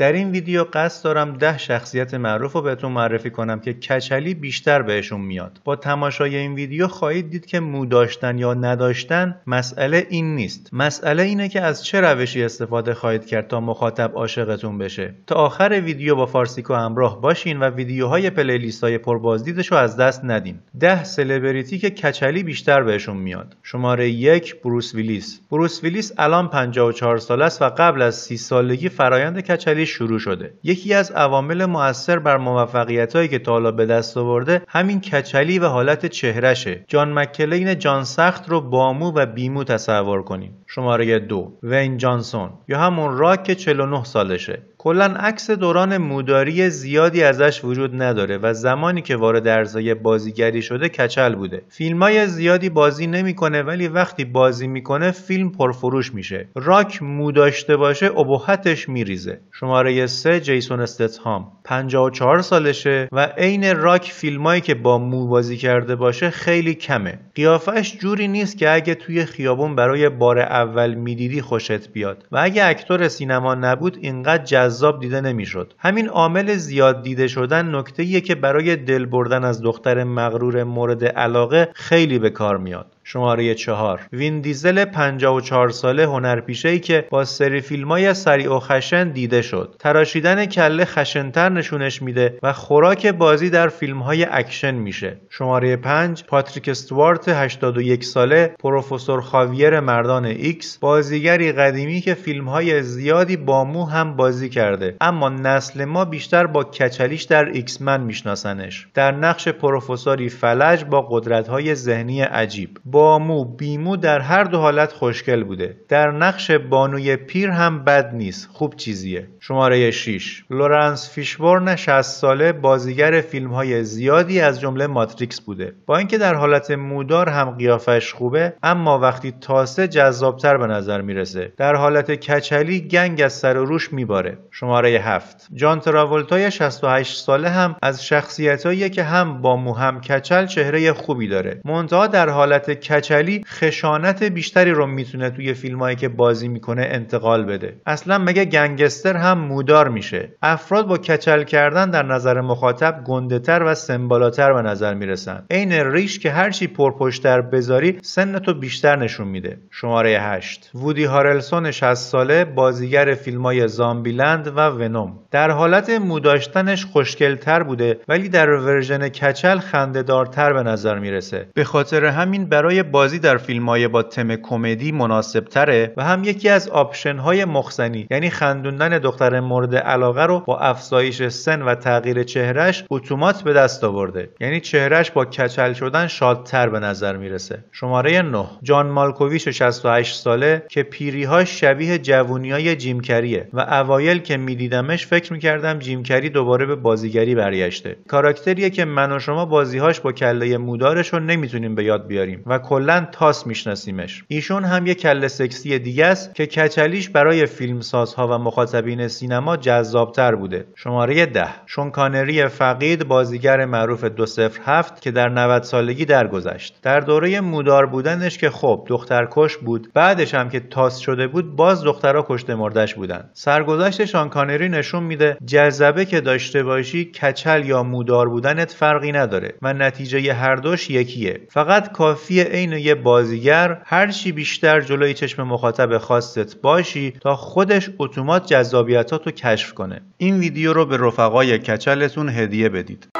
در این ویدیو قصد دارم ده شخصیت معروف رو بهتون معرفی کنم که کچلی بیشتر بهشون میاد با تماشای این ویدیو خواهید دید که مو داشتن یا نداشتن مسئله این نیست مسئله اینه که از چه روشی استفاده خواهید کرد تا مخاطب عاشقتون بشه تا آخر ویدیو با فارسیکو همراه باشین و ویدیوهای پلیلیست های پربازدیدش رو از دست ندین ده سلبریتی که کچلی بیشتر بهشون میاد شماره یک بروس ویلیس بروس ویلیس الان 54 ساله است و قبل از 30 سالگی فرایند کچلی شروع شده یکی از عوامل موثر بر موفقیت هایی که تالا به دست آورده همین کچلی و حالت چهرهشه جان مکلین جان سخت رو بامو و بیمو تصور کنیم شماره دو وین جانسون یا همون راک که 49 سالشه کلا عکس دوران موداری زیادی ازش وجود نداره و زمانی که وارد درزای بازیگری شده کچل بوده های زیادی بازی نمیکنه ولی وقتی بازی میکنه فیلم پرفروش میشه راک مو داشته باشه ابهتش میریزه شماره 3 جیسون استتهام 54 سالشه و عین راک فیلمایی که با مو بازی کرده باشه خیلی کمه قیافش جوری نیست که اگه توی خیابون برای بار اول میدیدی خوشت بیاد و اگه اکتور سینما نبود اینقدر جذاب دیده نمیشد همین عامل زیاد دیده شدن نکته که برای دل بردن از دختر مغرور مورد علاقه خیلی به کار میاد شماره چهار، وین دیزل 54 ساله هنرپیشه که با سری های سریع و خشن دیده شد تراشیدن کله خشنتر نشونش میده و خوراک بازی در فیلم های اکشن میشه شماره 5 پاتریک استوارت 81 ساله پروفسور خاویر مردان ایکس بازیگری قدیمی که فیلم های زیادی با مو هم بازی کرده اما نسل ما بیشتر با کچلیش در ایکس من میشناسنش در نقش پروفسوری فلج با قدرت ذهنی عجیب با بامو بیمو در هر دو حالت خوشگل بوده در نقش بانوی پیر هم بد نیست خوب چیزیه شماره 6 لورنس فیشبورن 60 ساله بازیگر فیلم های زیادی از جمله ماتریکس بوده با اینکه در حالت مودار هم قیافش خوبه اما وقتی تاسه جذابتر به نظر میرسه در حالت کچلی گنگ از سر و روش میباره شماره 7 جان تراولتای 68 ساله هم از شخصیتایی که هم با مو هم کچل چهره خوبی داره منتها در حالت کچلی خشانت بیشتری رو میتونه توی فیلمایی که بازی میکنه انتقال بده اصلا مگه گنگستر هم مودار میشه افراد با کچل کردن در نظر مخاطب گندهتر و سمبالاتر به نظر میرسن عین ریش که هرچی پرپشتر بذاری سن تو بیشتر نشون میده شماره 8 وودی هارلسون 60 ساله بازیگر فیلمای زامبیلند و ونوم در حالت موداشتنش خوشگلتر بوده ولی در ورژن کچل خندهدارتر به نظر میرسه به خاطر همین برای برای بازی در فیلم های با تم کمدی مناسب تره و هم یکی از آپشن های مخزنی یعنی خندوندن دختر مورد علاقه رو با افزایش سن و تغییر چهرش اتومات به دست آورده یعنی چهرش با کچل شدن شادتر به نظر میرسه شماره 9 جان مالکوویچ 68 ساله که هاش شبیه های جیمکریه و اوایل که میدیدمش فکر میکردم جیمکری دوباره به بازیگری برگشته کاراکتریه که من و شما بازیهاش با کله مودارش رو نمیتونیم به یاد بیاریم و کلا تاس میشناسیمش ایشون هم یه کل سکسی دیگه است که کچلیش برای فیلمسازها و مخاطبین سینما جذابتر بوده شماره ده شون کانری فقید بازیگر معروف دو هفت که در 90 سالگی درگذشت در دوره مودار بودنش که خب دختر کش بود بعدش هم که تاس شده بود باز دخترها کشته مردش بودن سرگذشت شان کانری نشون میده جذبه که داشته باشی کچل یا مودار بودنت فرقی نداره و نتیجه هر دوش یکیه فقط کافی عین یه بازیگر هرچی بیشتر جلوی چشم مخاطب خاصت باشی تا خودش اتومات جذابیتات رو کشف کنه این ویدیو رو به رفقای کچلتون هدیه بدید